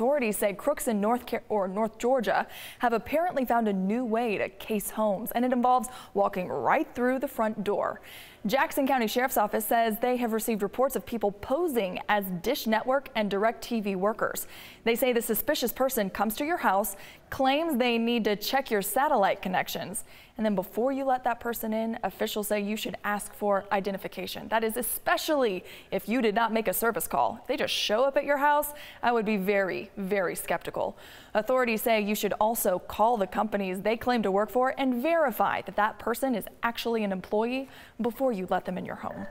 Authorities say crooks in North Car or North Georgia have apparently found a new way to case homes, and it involves walking right through the front door. Jackson County Sheriff's Office says they have received reports of people posing as Dish Network and Direct TV workers. They say the suspicious person comes to your house, claims they need to check your satellite connections, and then before you let that person in, officials say you should ask for identification. That is especially if you did not make a service call. If they just show up at your house, I would be very very, skeptical. Authorities say you should also call the companies they claim to work for and verify that that person is actually an employee before you let them in your home.